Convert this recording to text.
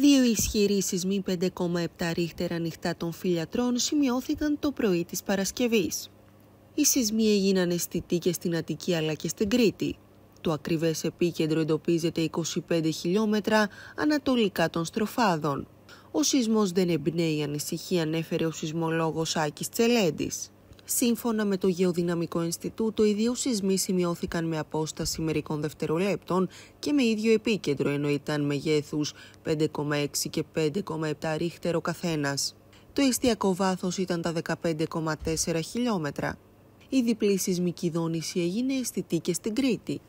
Δύο ισχυροί σεισμοί 5,7 ρίχτερα νυχτά των φιλιατρών σημειώθηκαν το πρωί της Παρασκευής. Οι σεισμοί έγιναν αισθητοί και στην Αττική αλλά και στην Κρήτη. Το ακριβές επίκεντρο εντοπίζεται 25 χιλιόμετρα ανατολικά των στροφάδων. Ο σεισμός δεν εμπνέει ανησυχία, ανέφερε ο σεισμολόγος Άκης Τσελέντης. Σύμφωνα με το Γεωδυναμικό Ινστιτούτο, οι δύο σεισμοί σημειώθηκαν με απόσταση μερικών δευτερολέπτων και με ίδιο επίκεντρο, ενώ ήταν μεγέθους 5,6 και 5,7 ρίχτερο καθένας. Το εστιακό βάθος ήταν τα 15,4 χιλιόμετρα. Η διπλή σεισμική δόνηση έγινε αισθητή και στην Κρήτη.